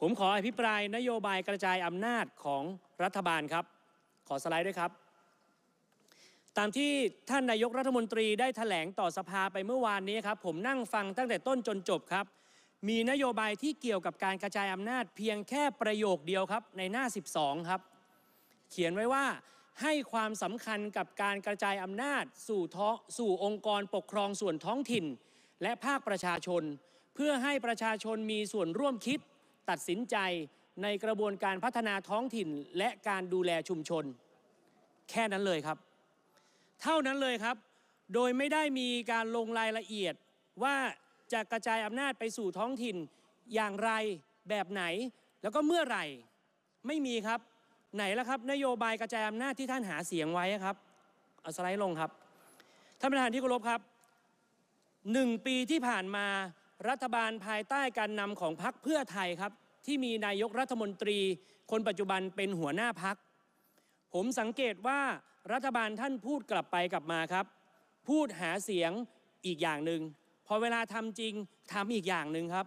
ผมขออภิปรายนโยบายกระจายอำนาจของรัฐบาลครับ ขอสไลด์ด้วยครับ ตามที่ท่านนายกรัฐมนตรีได้ถแถลงต่อสภาไปเมื่อวานนี้ครับ ผมนั่งฟังตั้งแต่ต้นจนจบครับ มีนโยบายที่เกี่ยวกับการกระจายอำนาจเพียงแค่ประโยคเดียวครับ ในหน้า 12 ครับ เขียนไว้ว่าให้ความสำคัญกับการกระจายอำนาจสู่สู่องค์กรปกครองส่วนท้องถิ่น และภาคประชาชน เพื่อให้ประชาชนมีส่วนร่วมคิดตัดสินใจในกระบวนการพัฒนาท้องถิ่นและการดูแลชุมชน แค่นั้นเลยครับ เท่านั้นเลยครับ โดยไม่ได้มีการลงรายละเอียดว่าจะกระจายอำนาจไปสู่ท้องถิ่นอย่างไรแบบไหนแล้วก็เมื่อไหร่ไม่มีครับไหนละครับนโยบายกระจายอำนาจที่ท่านหาเสียงไว้ครับเอาสไลด์ลงครับท่านประธานที่เคารพครับหนึ่งปีที่ผ่านมารัฐบาลภายใต้การนำของพรรคเพื่อไทยครับที่มีนายกรัฐมนตรีคนปัจจุบันเป็นหัวหน้าพักผมสังเกตว่ารัฐบาลท่านพูดกลับไปกลับมาครับ พูดหาเสียงอีกอย่างหนึ่งพอเวลาทำจริงทำอีกอย่างหนึ่งครับ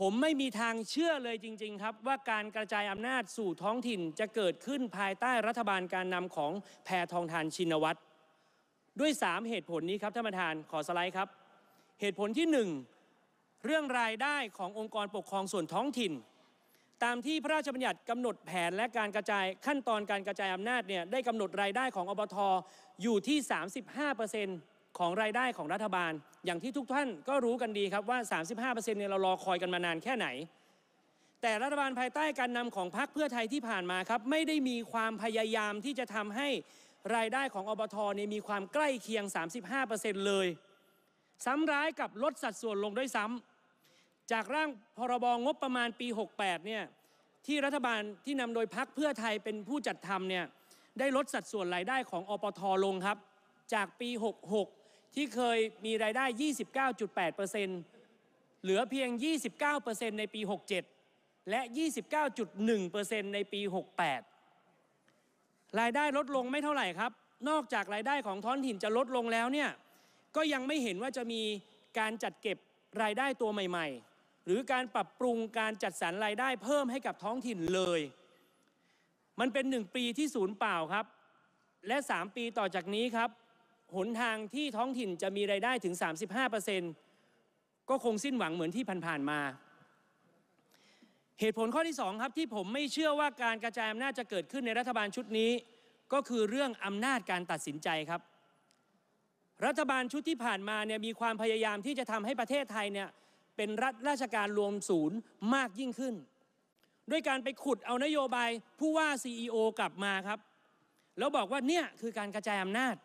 ผมไม่มีทางเชื่อเลยจริง ๆ ครับ ว่าการกระจายอำนาจสู่ท้องถิ่นจะเกิดขึ้นภายใต้รัฐบาลการนำของแพทองทานชินวัตรด้วย3เหตุผลนี้ครับท่านประธานขอสไลด์ครับ เหตุผลที่ 1 เรื่องรายได้ขององค์กรปกครองส่วนท้องถิ่นตามที่พระราชบัญญัติกำหนดแผนและการกระจายขั้นตอนการกระจายอำนาจเนี่ยได้กำหนดรายได้ของอบทอยู่ที่ 35%ของรายได้ของรัฐบาล อย่างที่ทุกท่านก็รู้กันดีครับว่า 35%เนี่ยเรารอคอยกันมานานแค่ไหน แต่รัฐบาลภายใต้การนำของพรรคเพื่อไทยที่ผ่านมาครับไม่ได้มีความพยายามที่จะทำให้รายได้ของอบทเนี่ยมีความใกล้เคียง35%เลยซ้ำร้ายกับลดสัดส่วนลงด้วยซ้ำจากร่างพรบงบประมาณปี 68เนี่ยที่รัฐบาลที่นำโดยพักเพื่อไทยเป็นผู้จัดทำเนี่ยได้ลดสัดส่วนรายได้ของอปทลงครับ จากปี 66 ที่เคยมีรายได้ 29.8%เหลือเพียง 29%ในปี 67 และ 29.1%ในปี 68รายได้ลดลงไม่เท่าไหร่ครับ นอกจากรายได้ของท้องถิ่นจะลดลงแล้วเนี่ยก็ยังไม่เห็นว่าจะมีการจัดเก็บรายได้ตัวใหม่ ๆหรือการปรับปรุงการจัดสรรรายได้เพิ่มให้กับท้องถิ่นเลย มันเป็นหนึ่งปีที่ศูนย์เปล่าครับ และ 3 ปีต่อจากนี้ครับ หนทางที่ท้องถิ่นจะมีรายได้ถึง 35%ก็คงสิ้นหวังเหมือนที่ผ่านๆมา เหตุผลข้อที่2ครับที่ผมไม่เชื่อว่าการกระจายอำนาจจะเกิดขึ้นในรัฐบาลชุดนี้ ก็คือเรื่องอำนาจการตัดสินใจครับ รัฐบาลชุดที่ผ่านมาเนี่ยมีความพยายามที่จะทำให้ประเทศไทยเนี่ยเป็นรัฐราชการรวมศูนย์มากยิ่งขึ้น ด้วยการไปขุดเอานโยบายผู้ว่า CEO กลับมาครับแล้วบอกว่าเนี่ยคือการกระจายอำนาจ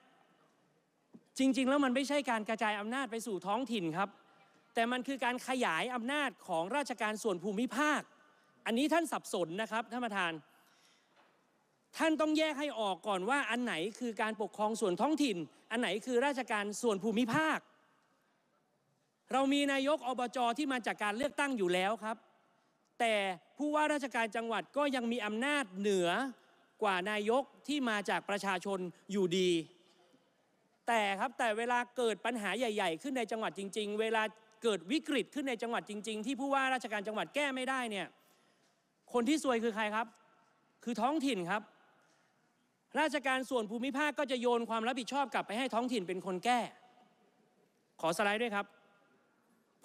จริงๆ แล้วมันไม่ใช่การกระจายอำนาจไปสู่ท้องถิ่นครับ แต่มันคือการขยายอำนาจของราชการส่วนภูมิภาค อันนี้ท่านสับสนนะครับท่านประธาน ท่านต้องแยกให้ออกก่อนว่าอันไหนคือการปกครองส่วนท้องถิ่น อันไหนคือราชการส่วนภูมิภาคเรามีนายกอบจอที่มาจากการเลือกตั้งอยู่แล้วครับ แต่ผู้ว่าราชการจังหวัดก็ยังมีอำนาจเหนือกว่านายกที่มาจากประชาชนอยู่ดี แต่ครับแต่เวลาเกิดปัญหาใหญ่ๆ ขึ้นในจังหวัดจริงๆ เวลาเกิดวิกฤตขึ้นในจังหวัดจริง ๆ ที่ผู้ว่าราชการจังหวัดแก้ไม่ได้เนี่ย คนที่ซวยคือใครครับ คือท้องถิ่นครับ ราชการส่วนภูมิภาคก็จะโยนความรับผิดชอบกลับไปให้ท้องถิ่นเป็นคนแก้ ขอสไลด์ด้วยครับ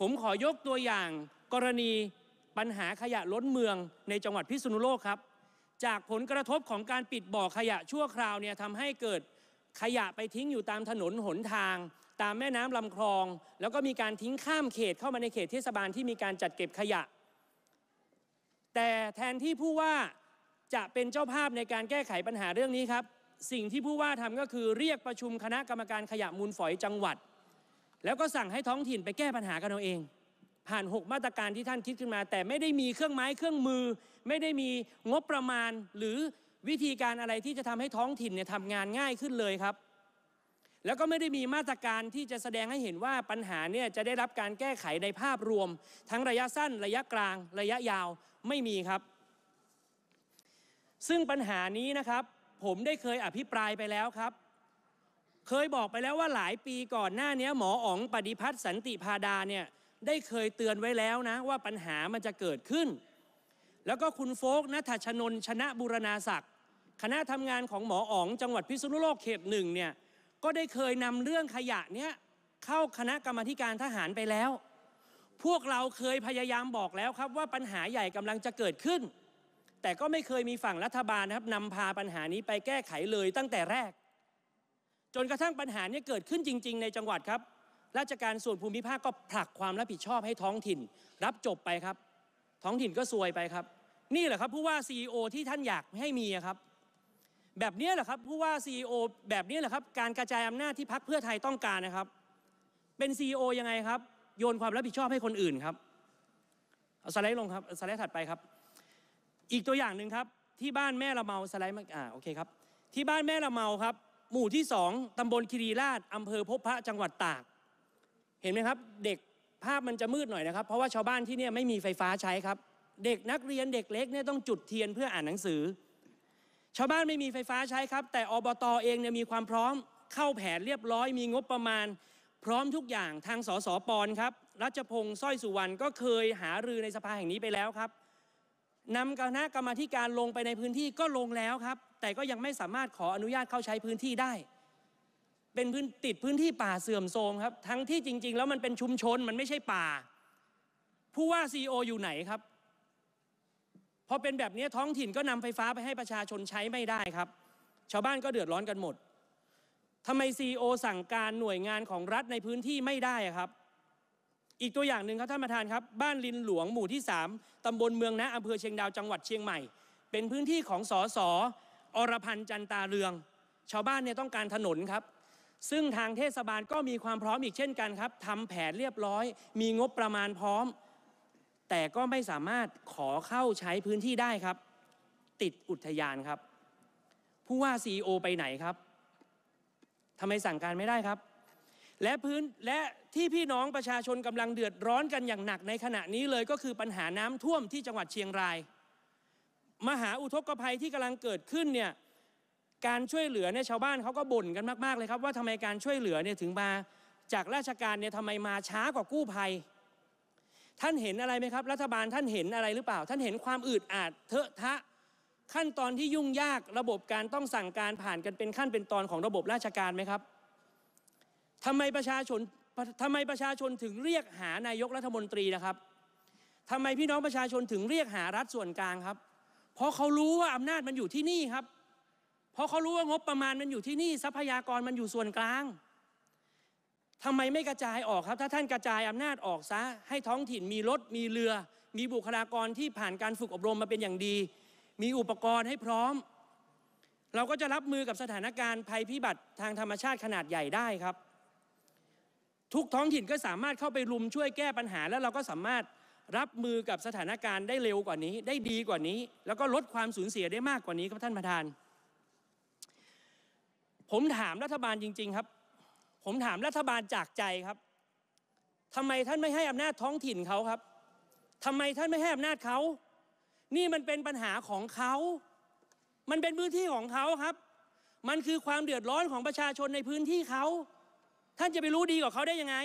ผมขอยกตัวอย่างกรณีปัญหาขยะล้นเมือง ในจังหวัดพิษณุโลกครับจากผลกระทบของการปิดบ่อขยะชั่วคราวเนี่ยทำให้เกิดขยะไปทิ้งอยู่ตามถนนหนทาง ตามแม่น้ำลำคลอง แล้วก็มีการทิ้งข้ามเขตเข้ามาในเขตเทศบาลที่มีการจัดเก็บขยะ แต่แทนที่ผู้ว่าจะเป็นเจ้าภาพในการแก้ไขปัญหาเรื่องนี้ครับสิ่งที่ผู้ว่าทำก็คือเรียกประชุมคณะกรรมการขยะมูลฝอย จังหวัดแล้วก็สั่งให้ท้องถิ่นไปแก้ปัญหากันเอาเอง ผ่าน 6 มาตรการที่ท่านคิดขึ้นมา แต่ไม่ได้มีเครื่องไม้เครื่องมือ ไม่ได้มีงบประมาณหรือวิธีการอะไรที่จะทำให้ท้องถิ่นเนี่ยทำงานง่ายขึ้นเลยครับ แล้วก็ไม่ได้มีมาตรการที่จะแสดงให้เห็นว่าปัญหาเนี่ยจะได้รับการแก้ไขในภาพรวม ทั้งระยะสั้นระยะกลางระยะยาวไม่มีครับ ซึ่งปัญหานี้นะครับ ผมได้เคยอภิปรายไปแล้วครับเคยบอกไปแล้วว่าหลายปีก่อนหน้านี้หมออ๋องปฏิพัฒน์สันติพาดาเนี่ยได้เคยเตือนไว้แล้วนะ ว่าปัญหามันจะเกิดขึ้น แล้วก็คุณโฟกนัทชนนชนะบุรณาศักดิ์คณะทำงานของหมออ๋องจังหวัดพิษณุโลกเขตหนึ่งเนี่ยก็ได้เคยนำเรื่องขยะเนี้ยเข้าคณะกรรมการทหารไปแล้ว พวกเราเคยพยายามบอกแล้วครับว่าปัญหาใหญ่กำลังจะเกิดขึ้น แต่ก็ไม่เคยมีฝั่งรัฐบาลนะครับนำพาปัญหานี้ไปแก้ไขเลยตั้งแต่แรกจนกระทั่งปัญหานี้เกิดขึ้นจริงๆ ในจังหวัดครับ ราชการส่วนภูมิภาคก็ผลักความรับผิดชอบให้ท้องถิ่น รับจบไปครับ ท้องถิ่นก็ซวยไปครับ นี่แหละครับผู้ว่า CEO ที่ท่านอยากให้มีครับ แบบนี้แหละครับผู้ว่า CEO แบบนี้แหละครับการกระจายอำนาจที่พักเพื่อไทยต้องการนะครับ เป็น CEO ยังไงครับ โยนความรับผิดชอบให้คนอื่นครับ เอาสไลด์ลงครับสไลด์ถัดไปครับ อีกตัวอย่างหนึ่งครับที่บ้านแม่ละเมาสไลด์มาอ่าโอเคครับที่บ้านแม่ละเมาครับหมู่ที่สองตำบลคีรีราชอำเภอพบพระ จังหวัดตาก เห็นไหมครับ เด็กภาพมันจะมืดหน่อยนะครับ เพราะว่าชาวบ้านที่นี่ไม่มีไฟฟ้าใช้ครับ เด็กนักเรียนเด็กเล็กเนี่ยต้องจุดเทียนเพื่ออ่านหนังสือ ชาวบ้านไม่มีไฟฟ้าใช้ครับ แต่อบตอเองเนี่ยมีความพร้อมเข้าแผนเรียบร้อย มีงบประมาณ พร้อมทุกอย่างทางสสปอนครับรัชพงศ์สร้อยสุวรรณก็เคยหารือในสภาแห่งนี้ไปแล้วครับนำคณะกรรมาธิการลงไปในพื้นที่ก็ลงแล้วครับ แต่ก็ยังไม่สามารถขออนุญาตเข้าใช้พื้นที่ได้ เป็นพื้นติดพื้นที่ป่าเสื่อมโทรมครับ ทั้งที่จริงๆแล้วมันเป็นชุมชนมันไม่ใช่ป่าผู้ว่าซีออยู่ไหนครับพอเป็นแบบนี้ท้องถิ่นก็นำไฟฟ้าไปให้ประชาชนใช้ไม่ได้ครับ ชาวบ้านก็เดือดร้อนกันหมด ทำไมซีอสั่งการหน่วยงานของรัฐในพื้นที่ไม่ได้ครับอีกตัวอย่างหนึ่งครับท่านประธานครับบ้านลินหลวงหมู่ที่ 3 ตำบลเมืองนะอำเภอเชียงดาวจังหวัดเชียงใหม่ เป็นพื้นที่ของสอสออรพันธ์จันตาเรือง ชาวบ้านเนี่ยต้องการถนนครับ ซึ่งทางเทศบาลก็มีความพร้อมอีกเช่นกันครับทำแผนเรียบร้อย มีงบประมาณพร้อม แต่ก็ไม่สามารถขอเข้าใช้พื้นที่ได้ครับ ติดอุทยานครับผู้ว่าซีอไปไหนครับทำไมสั่งการไม่ได้ครับและพื้นและที่พี่น้องประชาชนกำลังเดือดร้อนกันอย่างหนักในขณะนี้เลยก็คือปัญหาน้ำท่วมที่จังหวัดเชียงราย มหาอุทกภัยที่กำลังเกิดขึ้นเนี่ยการช่วยเหลือเนี่ยชาวบ้านเขาก็บ่นกันมากๆเลยครับว่าทำไมการช่วยเหลือเนี่ยถึงมาจากราชการเนี่ยทำไมมาช้ากว่ากู้ภัย ท่านเห็นอะไรไหมครับ รัฐบาลท่านเห็นอะไรหรือเปล่า ท่านเห็นความอืดอาดเทอะทะขั้นตอนที่ยุ่งยากระบบการต้องสั่งการผ่านกันเป็นขั้นเป็นตอนของระบบราชการไหมครับทำไมประชาชนทำไมประชาชนถึงเรียกหานายกรัฐมนตรีนะครับทำไมพี่น้องประชาชนถึงเรียกหารัฐส่วนกลางครับ เพราะเขารู้ว่าอำนาจมันอยู่ที่นี่ครับ เพราะเขารู้ว่างบประมาณมันอยู่ที่นี่ทรัพยากรมันอยู่ส่วนกลางทำไมไม่กระจายออกครับ ถ้าท่านกระจายอำนาจออกซะให้ท้องถิ่นมีรถมีเรือ มีบุคลากรที่ผ่านการฝึกอบรมมาเป็นอย่างดี มีอุปกรณ์ให้พร้อม เราก็จะรับมือกับสถานการณ์ภัยพิบัติทางธรรมชาติขนาดใหญ่ได้ครับทุกท้องถิ่นก็สามารถเข้าไปรุมช่วยแก้ปัญหาแล้วเราก็สามารถรับมือกับสถานการณ์ได้เร็วกว่านี้ ได้ดีกว่านี้ แล้วก็ลดความสูญเสียได้มากกว่านี้ครับท่านประธาน ผมถามรัฐบาลจริงๆครับ ผมถามรัฐบาลจากใจครับทำไมท่านไม่ให้อำนาจท้องถิ่นเขาครับทำไมท่านไม่ให้อำนาจเขานี่มันเป็นปัญหาของเขา มันเป็นพื้นที่ของเขาครับ มันคือความเดือดร้อนของประชาชนในพื้นที่เขาท่านจะไปรู้ดีกว่าเขาได้ยังไง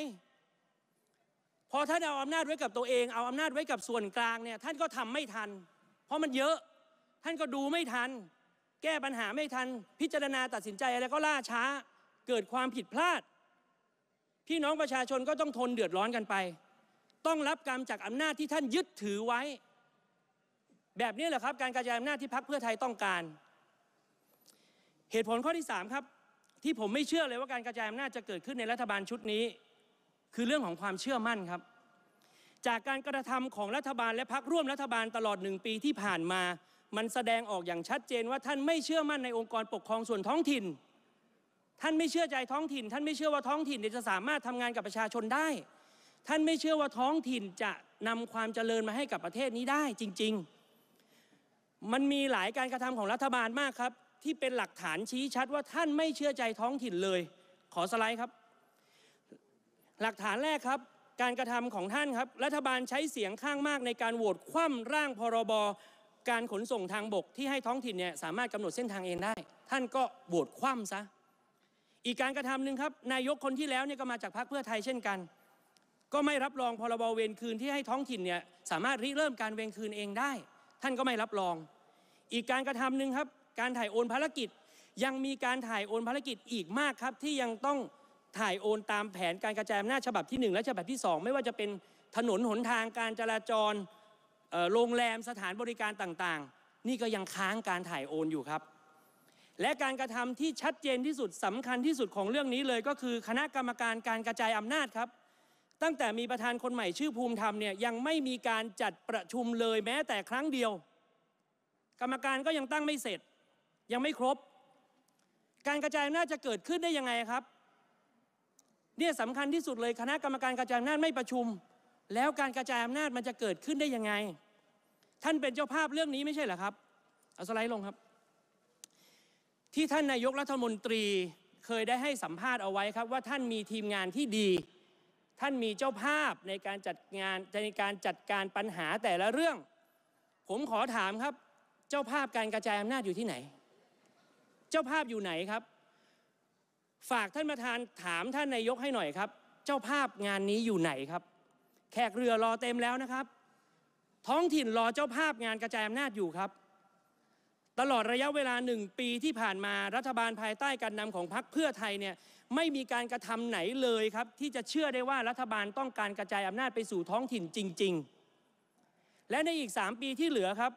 พอท่านเอาอำนาจไว้กับตัวเอง เอาอำนาจไว้กับส่วนกลางเนี่ย ท่านก็ทำไม่ทัน เพราะมันเยอะ ท่านก็ดูไม่ทัน แก้ปัญหาไม่ทัน พิจารณาตัดสินใจอะไรก็ล่าช้า เกิดความผิดพลาด พี่น้องประชาชนก็ต้องทนเดือดร้อนกันไป ต้องรับกรรมจากอำนาจที่ท่านยึดถือไว้ แบบนี้แหละครับ การกระจายอำนาจที่พักเพื่อไทยต้องการ เหตุผลข้อที่3ครับที่ผมไม่เชื่อเลยว่าการกระจายอำนาจจะเกิดขึ้นในรัฐบาลชุดนี้ คือเรื่องของความเชื่อมั่นครับ จากการกระทำของรัฐบาลและพักร่วมรัฐบาลตลอดหนึ่งปีที่ผ่านมา มันแสดงออกอย่างชัดเจนว่าท่านไม่เชื่อมั่นในองค์กรปกครองส่วนท้องถิ่น ท่านไม่เชื่อใจท้องถิ่น ท่านไม่เชื่อว่าท้องถิ่นจะสามารถทำงานกับประชาชนได้ ท่านไม่เชื่อว่าท้องถิ่นจะนำความเจริญมาให้กับประเทศนี้ได้ จริง ๆ มันมีหลายการกระทำของรัฐบาลมากครับที่เป็นหลักฐานชี้ชัดว่าท่านไม่เชื่อใจท้องถิ่นเลย ขอสไลด์ครับ หลักฐานแรกครับ การกระทำของท่านครับ รัฐบาลใช้เสียงข้างมากในการโหวตคว่ำร่างพรบการขนส่งทางบกที่ให้ท้องถิ่นเนี่ยสามารถกำหนดเส้นทางเองได้ ท่านก็โหวตคว่ำซะ อีกการกระทำหนึ่งครับ นายกคนที่แล้วเนี่ยก็มาจากพรรคเพื่อไทยเช่นกัน ก็ไม่รับรองพรบเวรคืนที่ให้ท้องถิ่นเนี่ยสามารถริเริ่มการเวรคืนเองได้ ท่านก็ไม่รับรอง อีกการกระทำหนึ่งครับการถ่ายโอนภารกิจยังมีการถ่ายโอนภารกิจอีกมากครับที่ยังต้องถ่ายโอนตามแผนการกระจายอำนาจฉบับที่ 1 และฉบับที่ 2 ไม่ว่าจะเป็นถนนหนทางการจราจรโรงแรมสถานบริการต่างๆ นี่ก็ยังค้างการถ่ายโอนอยู่ครับ และการกระทำที่ชัดเจนที่สุดสำคัญที่สุดของเรื่องนี้เลยก็คือคณะกรรมการการกระจายอำนาจครับ ตั้งแต่มีประธานคนใหม่ชื่อภูมิธรรมเนี่ยยังไม่มีการจัดประชุมเลยแม้แต่ครั้งเดียว กรรมการก็ยังตั้งไม่เสร็จยังไม่ครบ การกระจายอำนาจจะเกิดขึ้นได้ยังไงครับ เนี่ยสำคัญที่สุดเลยคณะกรรมการกระจายอำนาจไม่ประชุม แล้วการกระจายอำนาจมันจะเกิดขึ้นได้ยังไง ท่านเป็นเจ้าภาพเรื่องนี้ไม่ใช่เหรอครับเอาสไลด์ลงครับ ที่ท่านนายกรัฐมนตรีเคยได้ให้สัมภาษณ์เอาไว้ครับ ว่าท่านมีทีมงานที่ดี ท่านมีเจ้าภาพในการจัดงานในการจัดการปัญหาแต่ละเรื่อง ผมขอถามครับ เจ้าภาพการกระจายอำนาจอยู่ที่ไหนเจ้าภาพอยู่ไหนครับ ฝากท่านประธานถามท่านนายกให้หน่อยครับ เจ้าภาพงานนี้อยู่ไหนครับ แขกเรือรอเต็มแล้วนะครับ ท้องถิ่นรอเจ้าภาพงานกระจายอำนาจอยู่ครับ ตลอดระยะเวลาหนึ่งปีที่ผ่านมารัฐบาลภายใต้การนำของพรรคเพื่อไทยเนี่ยไม่มีการกระทำไหนเลยครับ ที่จะเชื่อได้ว่ารัฐบาลต้องการกระจายอำนาจไปสู่ท้องถิ่นจริง ๆ และในอีก 3 ปีที่เหลือครับ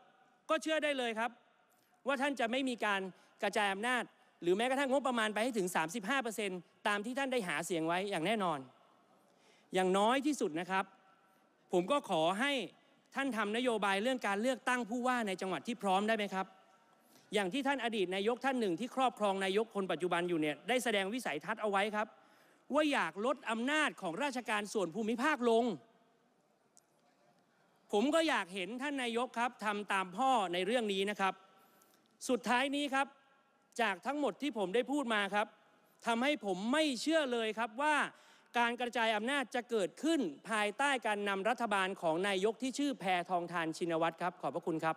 ก็เชื่อได้เลยครับ ว่าท่านจะไม่มีการกระจายอำนาจ หรือแม้กระทั่งงบประมาณไปให้ถึง35%ตามที่ท่านได้หาเสียงไว้อย่างแน่นอน อย่างน้อยที่สุดนะครับ ผมก็ขอให้ท่านทำนโยบายเรื่องการเลือกตั้งผู้ว่าในจังหวัดที่พร้อมได้ไหมครับ อย่างที่ท่านอดีตนายกท่านหนึ่ง ที่ครอบครองนายกคนปัจจุบันอยู่เนี่ยได้แสดงวิสัยทัศน์เอาไว้ครับ ว่าอยากลดอำนาจของราชการส่วนภูมิภาคลง ผมก็อยากเห็นท่านนายกครับทำตามพ่อในเรื่องนี้นะครับ สุดท้ายนี้ครับจากทั้งหมดที่ผมได้พูดมาครับทำให้ผมไม่เชื่อเลยครับว่า การกระจายอำนาจจะเกิดขึ้น ภายใต้การนำรัฐบาลของนายกที่ชื่อแพทองทานชินวัตรครับ ขอบพระคุณครับ